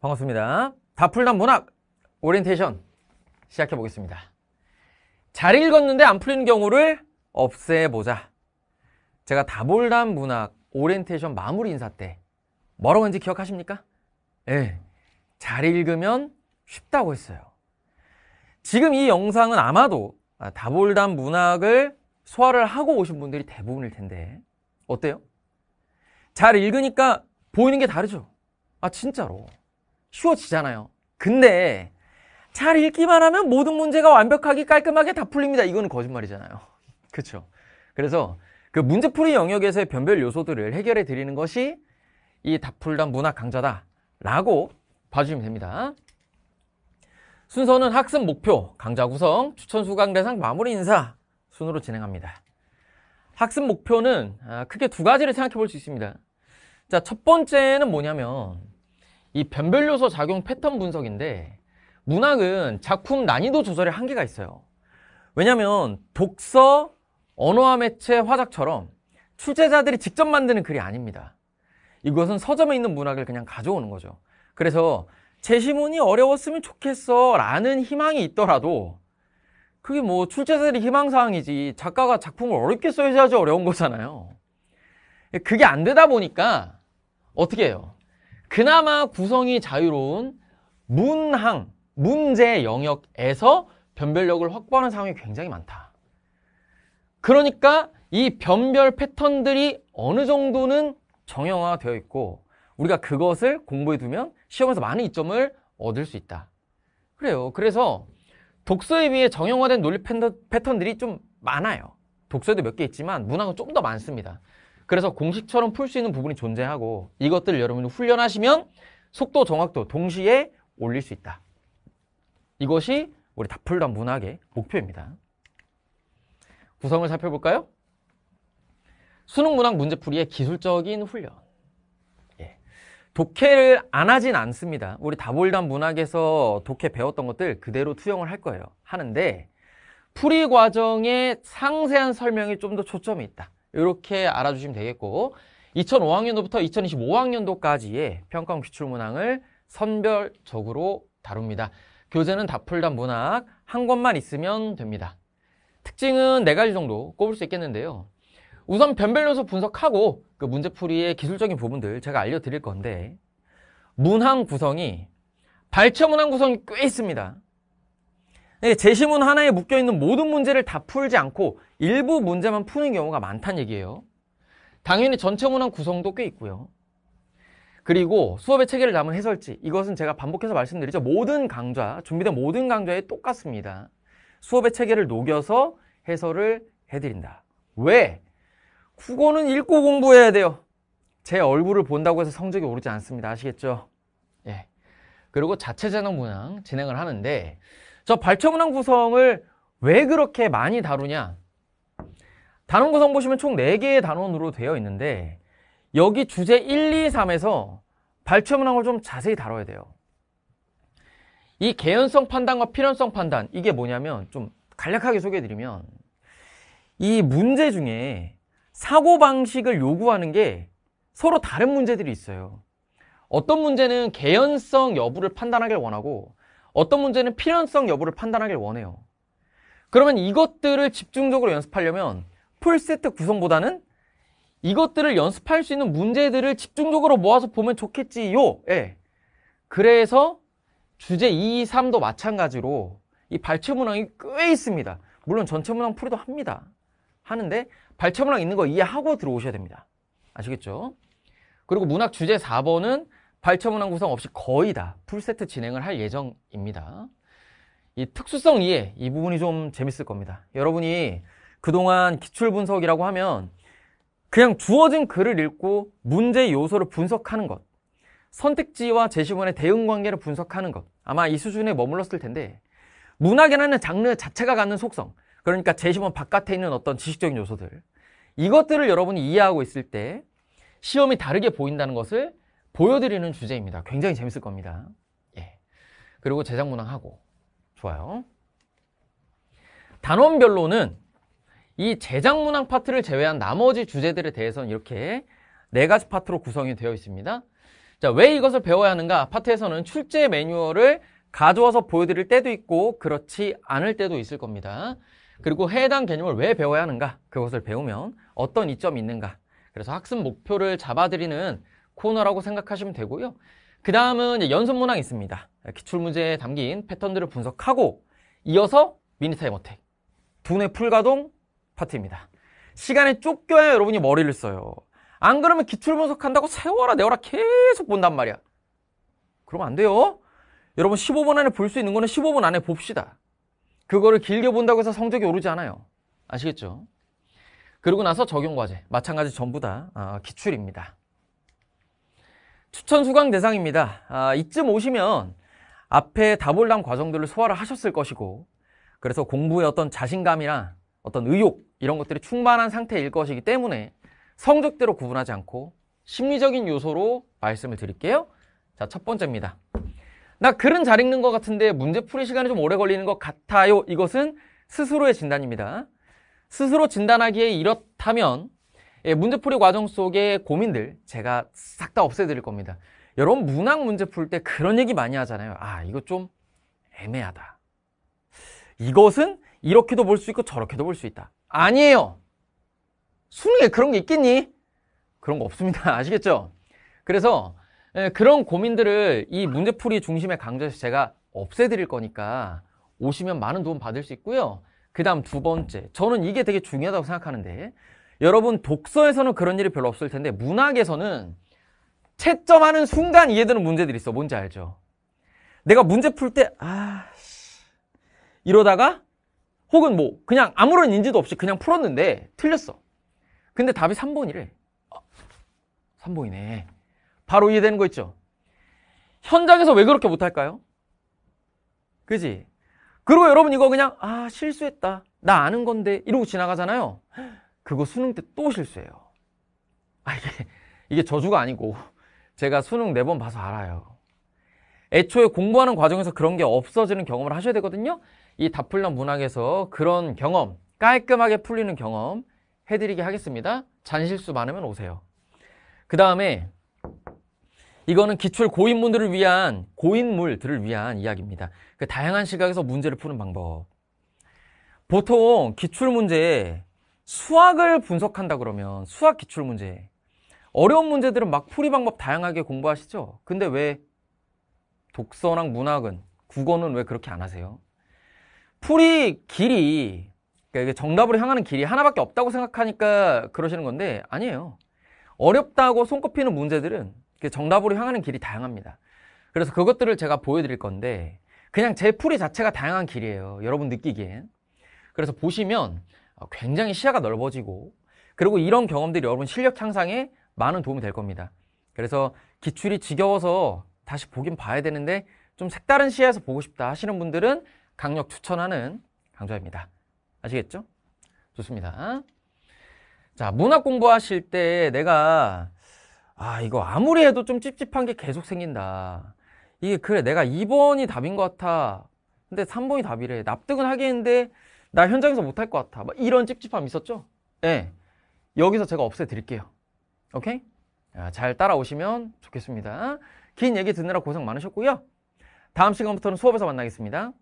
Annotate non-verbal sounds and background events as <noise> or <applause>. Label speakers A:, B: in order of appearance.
A: 반갑습니다. 다풀남 문학 오리엔테이션 시작해 보겠습니다. 잘 읽었는데 안 풀리는 경우를 없애보자. 제가 다볼담 문학 오리엔테이션 마무리 인사 때 뭐라고 했는지 기억하십니까? 예. 잘 읽으면 쉽다고 했어요. 지금 이 영상은 아마도 다볼담 문학을 소화를 하고 오신 분들이 대부분일 텐데 어때요? 잘 읽으니까 보이는 게 다르죠? 아 진짜로 쉬워지잖아요. 근데 잘 읽기만 하면 모든 문제가 완벽하게 깔끔하게 다 풀립니다. 이거는 거짓말이잖아요. <laughs> 그렇죠? 그래서 그 문제풀이 영역에서의 변별 요소들을 해결해 드리는 것이 이 다풀단 문학 강좌다 라고 봐주시면 됩니다. 순서는 학습 목표, 강좌 구성, 추천 수강 대상, 마무리 인사 순으로 진행합니다. 학습 목표는 아, 크게 두 가지를 생각해 볼 수 있습니다. 자, 첫 번째는 뭐냐면 이 변별 요소 작용 패턴 분석인데 문학은 작품 난이도 조절에 한계가 있어요. 왜냐하면 독서, 언어와 매체, 화작처럼 출제자들이 직접 만드는 글이 아닙니다. 이것은 서점에 있는 문학을 그냥 가져오는 거죠. 그래서 제시문이 어려웠으면 좋겠어 라는 희망이 있더라도 그게 뭐 출제자들이 희망사항이지 작가가 작품을 어렵게 써야지 어려운 거잖아요. 그게 안 되다 보니까 어떻게 해요? 그나마 구성이 자유로운 문항, 문제 영역에서 변별력을 확보하는 상황이 굉장히 많다. 그러니까 이 변별 패턴들이 어느 정도는 정형화되어 있고 우리가 그것을 공부해두면 시험에서 많은 이점을 얻을 수 있다. 그래요. 그래서 독서에 비해 정형화된 논리 패턴들이 좀 많아요. 독서에도 몇 개 있지만 문항은 좀 더 많습니다. 그래서 공식처럼 풀 수 있는 부분이 존재하고 이것들을 여러분이 훈련하시면 속도, 정확도 동시에 올릴 수 있다. 이것이 우리 다풀던 문학의 목표입니다. 구성을 살펴볼까요? 수능 문학 문제풀이의 기술적인 훈련. 예. 독해를 안 하진 않습니다. 우리 다볼담 문학에서 독해 배웠던 것들 그대로 투영을 할 거예요. 하는데 풀이 과정에 상세한 설명이 좀 더 초점이 있다. 이렇게 알아주시면 되겠고 2005학년도부터 2025학년도까지의 평가원 기출문항을 선별적으로 다룹니다. 교재는 다 풀다 문학 한 권만 있으면 됩니다. 특징은 네 가지 정도 꼽을 수 있겠는데요. 우선 변별 요소 분석하고 그 문제풀이의 기술적인 부분들 제가 알려드릴 건데 문항 구성이 발췌 문항 구성이 꽤 있습니다. 제시문 예, 하나에 묶여있는 모든 문제를 다 풀지 않고 일부 문제만 푸는 경우가 많다는 얘기예요. 당연히 전체 문항 구성도 꽤 있고요. 그리고 수업의 체계를 담은 해설지 이것은 제가 반복해서 말씀드리죠. 모든 강좌, 준비된 모든 강좌에 똑같습니다. 수업의 체계를 녹여서 해설을 해드린다. 왜? 국어는 읽고 공부해야 돼요. 제 얼굴을 본다고 해서 성적이 오르지 않습니다. 아시겠죠? 예. 그리고 자체 전형 문항 진행을 하는데 저발문항 구성을 왜 그렇게 많이 다루냐? 단원 구성 보시면 총 4개의 단원으로 되어 있는데 여기 주제 1, 2, 3에서 발췌문항을 좀 자세히 다뤄야 돼요. 이 개연성 판단과 필연성 판단 이게 뭐냐면 좀 간략하게 소개해드리면 이 문제 중에 사고방식을 요구하는 게 서로 다른 문제들이 있어요. 어떤 문제는 개연성 여부를 판단하길 원하고 어떤 문제는 필연성 여부를 판단하길 원해요. 그러면 이것들을 집중적으로 연습하려면 풀세트 구성보다는 이것들을 연습할 수 있는 문제들을 집중적으로 모아서 보면 좋겠지요. 예. 그래서 주제 2, 3도 마찬가지로 이 발췌 문항이 꽤 있습니다. 물론 전체 문항 풀이도 합니다. 하는데 발췌 문항 있는 거 이해하고 들어오셔야 됩니다. 아시겠죠? 그리고 문학 주제 4번은 발처문항 구성 없이 거의 다 풀세트 진행을 할 예정입니다. 이 특수성 이해, 이 부분이 좀 재밌을 겁니다. 여러분이 그동안 기출분석이라고 하면 그냥 주어진 글을 읽고 문제 요소를 분석하는 것, 선택지와 제시문의 대응 관계를 분석하는 것, 아마 이 수준에 머물렀을 텐데 문학이라는 장르 자체가 갖는 속성, 그러니까 제시문 바깥에 있는 어떤 지식적인 요소들, 이것들을 여러분이 이해하고 있을 때 시험이 다르게 보인다는 것을 보여드리는 주제입니다. 굉장히 재밌을 겁니다. 예. 그리고 제작 문항하고 좋아요. 단원별로는 이 제작 문항 파트를 제외한 나머지 주제들에 대해서는 이렇게 네 가지 파트로 구성이 되어 있습니다. 자, 왜 이것을 배워야 하는가? 파트에서는 출제 매뉴얼을 가져와서 보여드릴 때도 있고 그렇지 않을 때도 있을 겁니다. 그리고 해당 개념을 왜 배워야 하는가? 그것을 배우면 어떤 이점이 있는가? 그래서 학습 목표를 잡아드리는 코너라고 생각하시면 되고요. 그 다음은 연습 문항이 있습니다. 기출 문제에 담긴 패턴들을 분석하고 이어서 미니타임 어택, 두뇌 풀가동 파트입니다. 시간에 쫓겨야 여러분이 머리를 써요. 안 그러면 기출 분석한다고 세워라 내워라 계속 본단 말이야. 그러면 안 돼요. 여러분 15분 안에 볼 수 있는 거는 15분 안에 봅시다. 그거를 길게 본다고 해서 성적이 오르지 않아요. 아시겠죠? 그리고 나서 적용 과제 마찬가지 전부 다 어, 기출입니다. 추천 수강 대상입니다. 아, 이쯤 오시면 앞에 다볼담 과정들을 소화를 하셨을 것이고 그래서 공부의 어떤 자신감이나 어떤 의욕 이런 것들이 충만한 상태일 것이기 때문에 성적대로 구분하지 않고 심리적인 요소로 말씀을 드릴게요. 자, 첫 번째입니다. 나 글은 잘 읽는 것 같은데 문제 풀이 시간이 좀 오래 걸리는 것 같아요. 이것은 스스로의 진단입니다. 스스로 진단하기에 이렇다면 예, 문제풀이 과정 속에 고민들 제가 싹 다 없애드릴 겁니다. 여러분 문학 문제 풀 때 그런 얘기 많이 하잖아요. 아 이거 좀 애매하다. 이것은 이렇게도 볼 수 있고 저렇게도 볼 수 있다. 아니에요. 수능에 그런 게 있겠니? 그런 거 없습니다. <laughs> 아시겠죠? 그래서 예, 그런 고민들을 이 문제풀이 중심의강좌에서 제가 없애드릴 거니까 오시면 많은 도움 받을 수 있고요. 그 다음 두 번째, 저는 이게 되게 중요하다고 생각하는데 여러분 독서에서는 그런 일이 별로 없을 텐데 문학에서는 채점하는 순간 이해되는 문제들이 있어. 뭔지 알죠? 내가 문제 풀 때, 아, 이러다가, 혹은 뭐, 그냥 아무런 인지도 없이 그냥 풀었는데, 틀렸어. 근데 답이 3번이래. 아, 어, 3번이네. 바로 이해되는 거 있죠? 현장에서 왜 그렇게 못할까요? 그지? 그리고 여러분 이거 그냥, 아, 실수했다. 나 아는 건데. 이러고 지나가잖아요. 그거 수능 때 또 실수해요. 아, 이게, 이게 저주가 아니고 제가 수능 네 번 봐서 알아요. 애초에 공부하는 과정에서 그런 게 없어지는 경험을 하셔야 되거든요. 이다플란 문학에서 그런 경험, 깔끔하게 풀리는 경험 해드리게 하겠습니다. 잔실수 많으면 오세요. 그 다음에 이거는 기출 고인물들을 위한 고인물들을 위한 이야기입니다. 그 다양한 시각에서 문제를 푸는 방법. 보통 기출 문제 수학을 분석한다 그러면 수학 기출 문제 어려운 문제들은 막 풀이 방법 다양하게 공부하시죠. 근데 왜 독서랑 문학은 국어는 왜 그렇게 안 하세요? 풀이 길이 그러니까 정답으로 향하는 길이 하나밖에 없다고 생각하니까 그러시는 건데 아니에요. 어렵다고 손꼽히는 문제들은 정답으로 향하는 길이 다양합니다. 그래서 그것들을 제가 보여드릴 건데 그냥 제 풀이 자체가 다양한 길이에요. 여러분 느끼기엔. 그래서 보시면 어, 굉장히 시야가 넓어지고 그리고 이런 경험들이 여러분 실력 향상에 많은 도움이 될 겁니다. 그래서 기출이 지겨워서 다시 보긴 봐야 되는데 좀 색다른 시야에서 보고 싶다 하시는 분들은 강력 추천하는 강좌입니다. 아시겠죠? 좋습니다. 자, 문학 공부하실 때 내가 아, 이거 아무리 해도 좀 찝찝한 게 계속 생긴다. 이게 그래, 내가 2번이 답인 것 같아. 근데 3번이 답이래. 납득은 하겠는데 나 현장에서 못할 것 같아. 이런 찝찝함 있었죠? 예. 네. 여기서 제가 없애드릴게요. 오케이? 아, 잘 따라오시면 좋겠습니다. 긴 얘기 듣느라 고생 많으셨고요. 다음 시간부터는 수업에서 만나겠습니다.